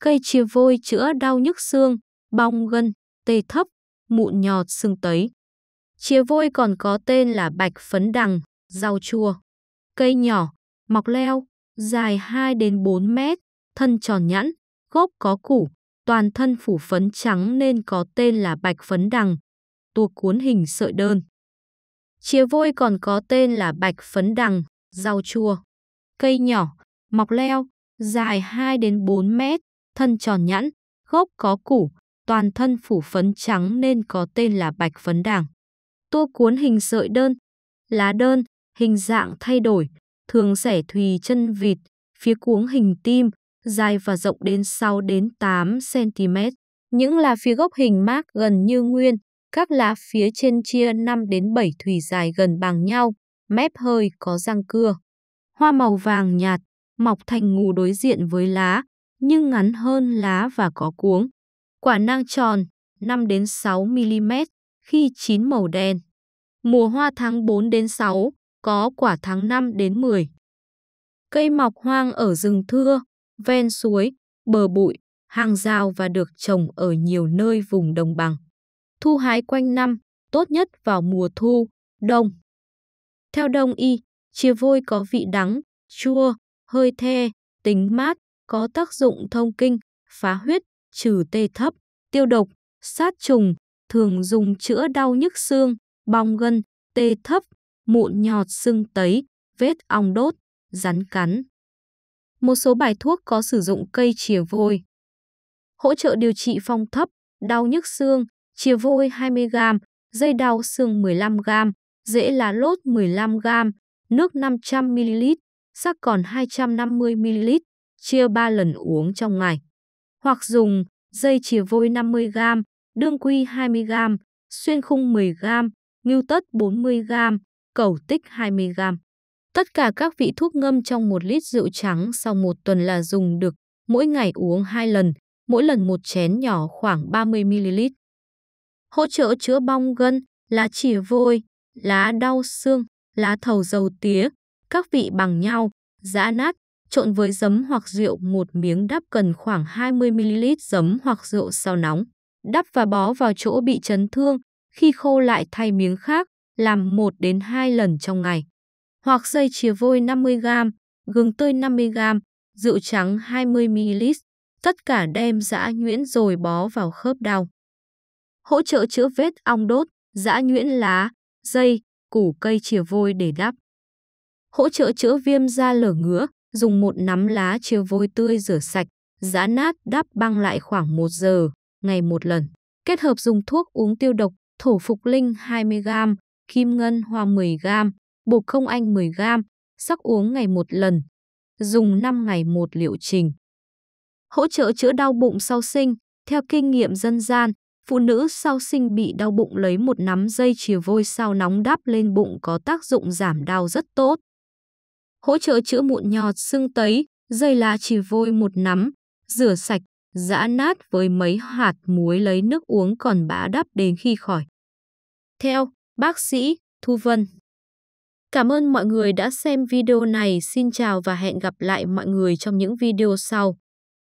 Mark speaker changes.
Speaker 1: Cây chia vôi chữa đau nhức xương, bong gân, tê thấp, mụn nhọt xương tấy. Chia vôi còn có tên là bạch phấn đằng, rau chua. Cây nhỏ, mọc leo, dài 2 đến 4 mét, thân tròn nhẵn, gốc có củ, toàn thân phủ phấn trắng nên có tên là bạch phấn đằng, tua cuốn hình sợi đơn. Chia vôi còn có tên là bạch phấn đằng, rau chua. Cây nhỏ, mọc leo, dài 2 đến 4 mét, thân tròn nhẵn, gốc có củ, toàn thân phủ phấn trắng nên có tên là bạch phấn đảng. Tua cuốn hình sợi đơn, lá đơn, hình dạng thay đổi, thường rẻ thùy chân vịt, phía cuống hình tim, dài và rộng đến 6 đến 8 cm. Những lá phía gốc hình mác gần như nguyên, các lá phía trên chia 5 đến 7 thùy dài gần bằng nhau, mép hơi có răng cưa. Hoa màu vàng nhạt, mọc thành ngù đối diện với lá, nhưng ngắn hơn lá và có cuống. Quả nang tròn, 5 đến 6 mm khi chín màu đen. Mùa hoa tháng 4 đến 6, có quả tháng 5 đến 10. Cây mọc hoang ở rừng thưa, ven suối, bờ bụi, hàng rào và được trồng ở nhiều nơi vùng đồng bằng. Thu hái quanh năm, tốt nhất vào mùa thu, đông. Theo đông y, chia vôi có vị đắng, chua, hơi the, tính mát, có tác dụng thông kinh, phá huyết, trừ tê thấp, tiêu độc, sát trùng, thường dùng chữa đau nhức xương, bong gân, tê thấp, mụn nhọt sưng tấy, vết ong đốt, rắn cắn. Một số bài thuốc có sử dụng cây chìa vôi. Hỗ trợ điều trị phong thấp, đau nhức xương, chìa vôi 20g, dây đau xương 15g, rễ lá lốt 15g, nước 500ml, sắc còn 250ml, chia 3 lần uống trong ngày. Hoặc dùng dây chìa vôi 50g, đương quy 20g, xuyên khung 10g, ngưu tất 40g, cầu tích 20g. Tất cả các vị thuốc ngâm trong một lít rượu trắng sau một tuần là dùng được, mỗi ngày uống 2 lần, mỗi lần một chén nhỏ khoảng 30ml. Hỗ trợ chữa bong gân, lá chìa vôi, lá đau xương, lá thầu dầu tía, các vị bằng nhau, giã nát, trộn với giấm hoặc rượu một miếng đắp cần khoảng 20ml giấm hoặc rượu sau nóng. Đắp và bó vào chỗ bị chấn thương, khi khô lại thay miếng khác, làm 1 đến 2 lần trong ngày. Hoặc dây chìa vôi 50g, gừng tươi 50g, rượu trắng 20ml, tất cả đem giã nhuyễn rồi bó vào khớp đau. Hỗ trợ chữa vết ong đốt, giã nhuyễn lá, dây, củ cây chìa vôi để đắp. Hỗ trợ chữa viêm da lở ngứa, dùng một nắm lá chia vôi tươi rửa sạch, giã nát đắp băng lại khoảng 1 giờ, ngày một lần. Kết hợp dùng thuốc uống tiêu độc, thổ phục linh 20g, kim ngân hoa 10g, bột không anh 10g, sắc uống ngày một lần. Dùng 5 ngày một liệu trình. Hỗ trợ chữa đau bụng sau sinh, theo kinh nghiệm dân gian, phụ nữ sau sinh bị đau bụng lấy một nắm dây chìa vôi sao nóng đắp lên bụng có tác dụng giảm đau rất tốt hỗ trợ chữa mụn nhọt sưng tấy, dây lá chỉ vôi một nắm, rửa sạch, giã nát với mấy hạt muối lấy nước uống còn bã đắp đến khi khỏi. Theo bác sĩ Thu Vân Cảm ơn mọi người đã xem video này. Xin chào và hẹn gặp lại mọi người trong những video sau.